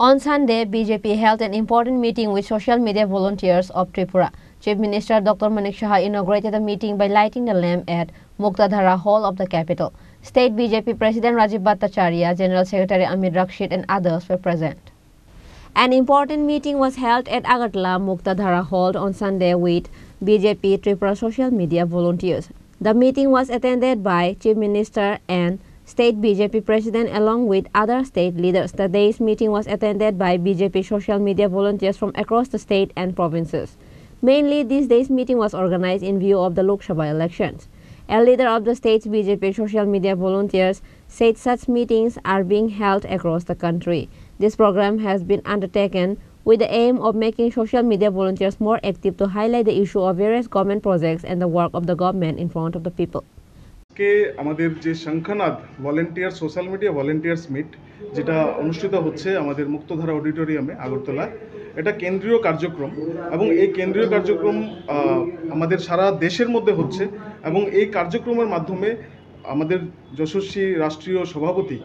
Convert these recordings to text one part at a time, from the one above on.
On Sunday, BJP held an important meeting with social media volunteers of Tripura. Chief Minister Dr. Manik Shah inaugurated the meeting by lighting the lamp at Muktadhara Hall of the capital. State BJP President Rajiv Bhattacharya, General Secretary Amit Rakshit and others were present. An important meeting was held at Agartala Muktadhara Hall on Sunday with BJP Tripura social media volunteers. The meeting was attended by Chief Minister and state BJP president along with other state leaders. Today's meeting was attended by BJP social media volunteers from across the state and provinces. Mainly, this day's meeting was organized in view of the Lok Sabha elections. A leader of the state's BJP social media volunteers said such meetings are being held across the country. This program has been undertaken with the aim of making social media volunteers more active to highlight the issue of various government projects and the work of the government in front of the people. আজকে আমাদের যে Shankhanad volunteer social media volunteers meet যেটা অনুষ্ঠিত হচ্ছে আমাদের মুক্তধারা অডিটোরিয়ামে আগরতলা এটা কেন্দ্রীয় কার্যক্রম এবং এই কেন্দ্রীয় কার্যক্রম আমাদের সারা দেশের মধ্যে হচ্ছে এবং এই কার্যক্রমের মাধ্যমে আমাদের যশস্বী রাষ্ট্রীয় সভাপতি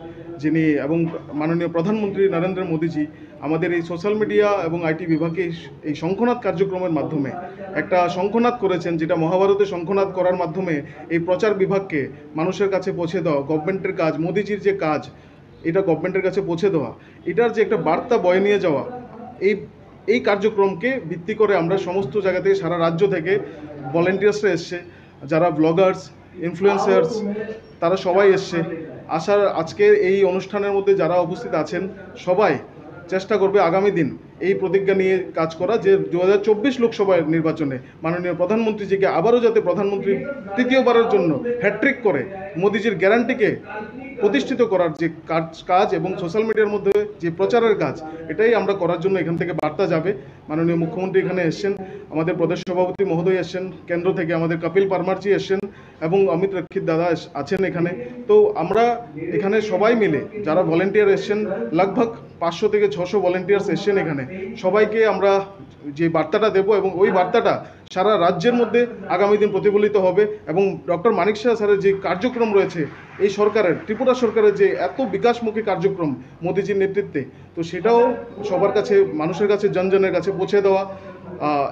যিনি এবং মাননীয় প্রধানমন্ত্রী নরেন্দ্র মোদীজি আমাদের এই সোশ্যাল মিডিয়া এবং আইটি বিভাগে এই শঙ্খনাথ কার্যক্রমের মাধ্যমে একটা শঙ্খনাথ করেছেন যেটা মহাভারতে শঙ্খনাথ করার মাধ্যমে এই প্রচার বিভাগকে মানুষের কাছে পৌঁছে দেওয়া গভর্নমেন্টের কাজ মোদীজির যে কাজ এটা গভর্নমেন্টের কাছে পৌঁছে দেওয়া এটার যে একটা বার্তা বয়ে নিয়ে যাওয়া এই এই কার্যক্রমকে ভিত্তি করে আমরা সমস্ত জায়গা থেকে সারা রাজ্য থেকে ভলেন্টিয়ার্সরা এসছে যারা ব্লগার্স ইনফ্লুয়েন্সার্স তারা সবাই এসছে আসার আজকের এই অনুষ্ঠানের মধ্যে যারা উপস্থিত আছেন সবাই চেষ্টা করবে আগামী দিন এই প্রতিজ্ঞা নিয়ে কাজ করা যে দু হাজার চব্বিশ লোকসভা নির্বাচনে মাননীয় প্রধানমন্ত্রীজিকে আবারও যাতে প্রধানমন্ত্রী তৃতীয়বারের জন্য হ্যাট্রিক করে মোদিজির গ্যারান্টিকে প্রতিষ্ঠিত করার যে কাজ কাজ এবং সোশ্যাল মিডিয়ার মধ্যে যে প্রচারের কাজ এটাই আমরা করার জন্য এখান থেকে বার্তা যাবে মাননীয় মুখ্যমন্ত্রী এখানে এসছেন আমাদের প্রদেশ সভাপতি মহোদয় এসছেন কেন্দ্র থেকে আমাদের কপিল পারমারজি এসছেন এবং অমিত রক্ষিত দাদা আছেন এখানে তো আমরা এখানে সবাই মিলে যারা ভলেন্টিয়ার এসছেন লগভগ পাঁচশো থেকে ছশো ভলেন্টিয়ার্স এসছেন এখানে সবাইকে আমরা যে বার্তাটা দেব এবং ওই বার্তাটা সারা রাজ্যের মধ্যে আগামী দিন প্রতিফলিত হবে এবং ডক্টর মানিক শাহ স্যারের যে কার্যক্রম রয়েছে এই সরকারের ত্রিপুরা সরকারের যে এত বিকাশমুখী কার্যক্রম মোদিজির নেতৃত্বে তো সেটাও সবার কাছে মানুষের কাছে জনজনের কাছে পৌঁছে দেওয়া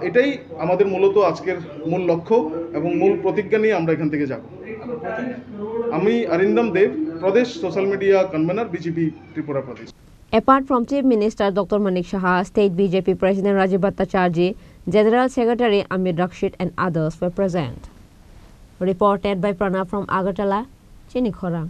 এটাই আমাদের মূলত আজকের মূল লক্ষ্য এবং মূল প্রতিজ্ঞা নিয়ে আমরা এখান থেকে যাব আমি Arindam Deb Pradesh social media convener BJP Tripura Pradesh apart from chief minister doctor Manik Saha state BJP president Rajib Bhattacharjee general secretary Amir রকশিদ and others we present reported by প্রণা ফ্রম আগরতলা চিনি খরাং